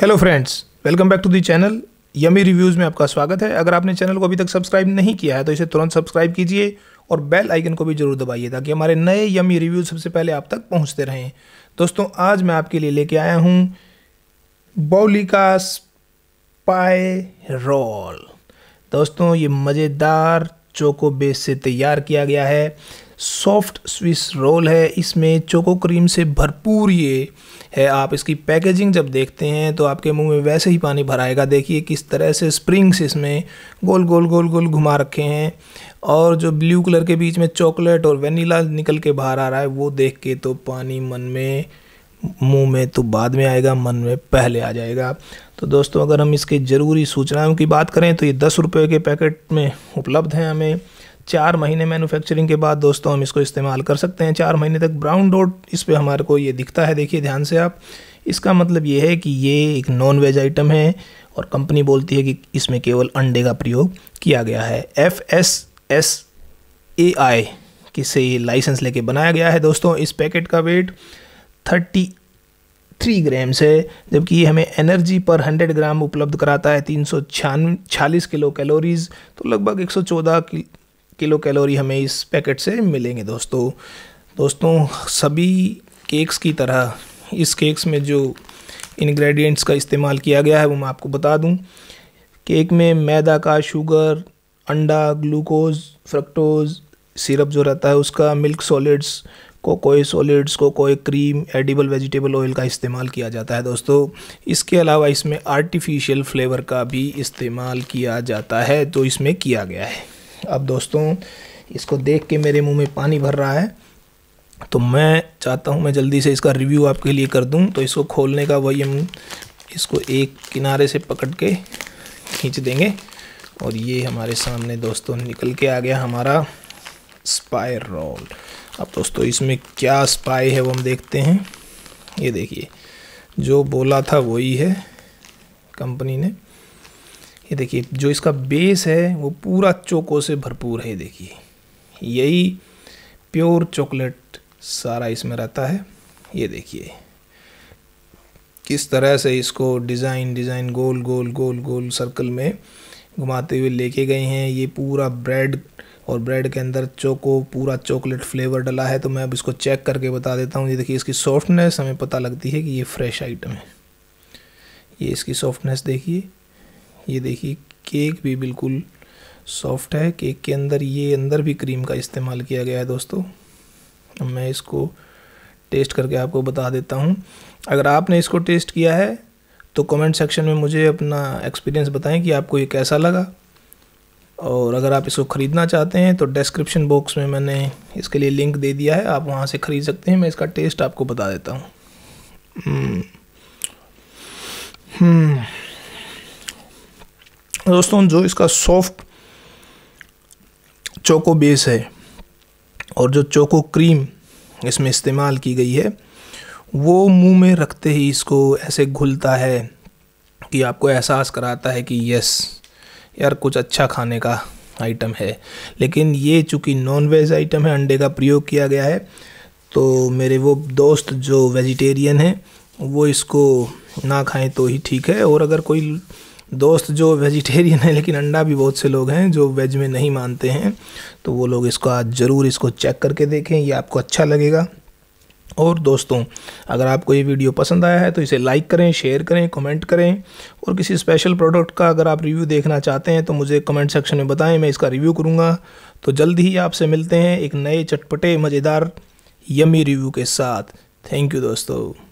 Hello friends welcome back to the channel yummy reviews में आपका स्वागत है अगर आपने चैनल को अभी तक सब्सक्राइब नहीं किया है तो इसे तुरंत सब्सक्राइब कीजिए और बेल आइकन को भी जरूर दबाइए ताकि हमारे नए यमी रिव्यूज सबसे पहले आप तक पहुंचते रहें दोस्तों आज मैं आपके लिए लेके आया हूँ बौलिका स्पाई रोल दोस्तों ये मज़ेदार चोको बेस से तैयार किया गया है सॉफ्ट स्विस रोल है इसमें चोको क्रीम से भरपूर ये है आप इसकी पैकेजिंग जब देखते हैं तो आपके मुंह में वैसे ही पानी भराएगा देखिए किस तरह से स्प्रिंग्स इसमें गोल गोल गोल गोल घुमा रखे हैं और जो ब्लू कलर के बीच में चॉकलेट और वनीला निकल के बाहर आ रहा है वो देख के तो पानी मन में मुंह में तो बाद में आएगा मन में पहले आ जाएगा तो दोस्तों अगर हम इसके ज़रूरी सूचनाओं की बात करें तो ये दस रुपये के पैकेट में उपलब्ध हैं हमें चार महीने मैन्युफैक्चरिंग के बाद दोस्तों हम इसको इस्तेमाल कर सकते हैं चार महीने तक ब्राउन डॉट इस पर हमारे को ये दिखता है देखिए ध्यान से आप इसका मतलब ये है कि ये एक नॉन वेज आइटम है और कंपनी बोलती है कि इसमें केवल अंडे का प्रयोग किया गया है F S S A I किसे लाइसेंस लेके बनाया गया है दोस्तों इस पैकेट का वेट थर्टी थ्री ग्राम्स है जबकि ये हमें एनर्जी पर हंड्रेड ग्राम उपलब्ध कराता है तीन सौ छियालीस किलो कैलोरीज तो लगभग एक सौ चौदह किलो कैलोरी हमें इस पैकेट से मिलेंगे दोस्तों दोस्तों सभी केक्स की तरह इस केक्स में जो इंग्रेडिएंट्स का इस्तेमाल किया गया है वो मैं आपको बता दूं केक में मैदा का शुगर अंडा ग्लूकोज फ्रक्टोज़ सिरप जो रहता है उसका मिल्क सॉलिड्स को कोई सॉलिड्स को कोई क्रीम एडिबल वेजिटेबल ऑयल का इस्तेमाल किया जाता है दोस्तों इसके अलावा इसमें आर्टिफिशियल फ्लेवर का भी इस्तेमाल किया जाता है तो इसमें किया गया है अब दोस्तों इसको देख के मेरे मुंह में पानी भर रहा है तो मैं चाहता हूँ मैं जल्दी से इसका रिव्यू आपके लिए कर दूँ तो इसको खोलने का वही हम इसको एक किनारे से पकड़ के खींच देंगे और ये हमारे सामने दोस्तों निकल के आ गया हमारा स्पायर रोल अब दोस्तों इसमें क्या स्पाई है वो हम देखते हैं ये देखिए जो बोला था वही है कंपनी ने ये देखिए जो इसका बेस है वो पूरा चोको से भरपूर है देखिए यही प्योर चॉकलेट सारा इसमें रहता है ये देखिए किस तरह से इसको डिज़ाइन डिज़ाइन गोल गोल गोल गोल सर्कल में घुमाते हुए लेके गए हैं ये पूरा ब्रेड और ब्रेड के अंदर चोको पूरा चॉकलेट फ्लेवर डला है तो मैं अब इसको चेक करके बता देता हूँ ये देखिए इसकी सॉफ्टनेस हमें पता लगती है कि ये फ्रेश आइटम है ये इसकी सॉफ्टनेस देखिए ये देखिए केक भी बिल्कुल सॉफ्ट है केक के अंदर ये अंदर भी क्रीम का इस्तेमाल किया गया है दोस्तों मैं इसको टेस्ट करके आपको बता देता हूँ अगर आपने इसको टेस्ट किया है तो कमेंट सेक्शन में मुझे अपना एक्सपीरियंस बताएं कि आपको ये कैसा लगा और अगर आप इसको ख़रीदना चाहते हैं तो डिस्क्रिप्शन बॉक्स में मैंने इसके लिए लिंक दे दिया है आप वहाँ से ख़रीद सकते हैं मैं इसका टेस्ट आपको बता देता हूँ हम्म। हम्म। दोस्तों जो इसका सॉफ्ट चोको बेस है और जो चोको क्रीम इसमें इस्तेमाल की गई है वो मुंह में रखते ही इसको ऐसे घुलता है कि आपको एहसास कराता है कि यस यार कुछ अच्छा खाने का आइटम है लेकिन ये चूँकि नॉन वेज आइटम है अंडे का प्रयोग किया गया है तो मेरे वो दोस्त जो वेजिटेरियन हैं वो इसको ना खाएं तो ही ठीक है और अगर कोई दोस्त जो वेजिटेरियन है लेकिन अंडा भी बहुत से लोग हैं जो वेज में नहीं मानते हैं तो वो लोग इसको आज ज़रूर इसको चेक करके देखें ये आपको अच्छा लगेगा और दोस्तों अगर आपको ये वीडियो पसंद आया है तो इसे लाइक करें शेयर करें कमेंट करें और किसी स्पेशल प्रोडक्ट का अगर आप रिव्यू देखना चाहते हैं तो मुझे कमेंट सेक्शन में बताएं मैं इसका रिव्यू करूँगा तो जल्द ही आपसे मिलते हैं एक नए चटपटे मज़ेदार यमी रिव्यू के साथ थैंक यू दोस्तों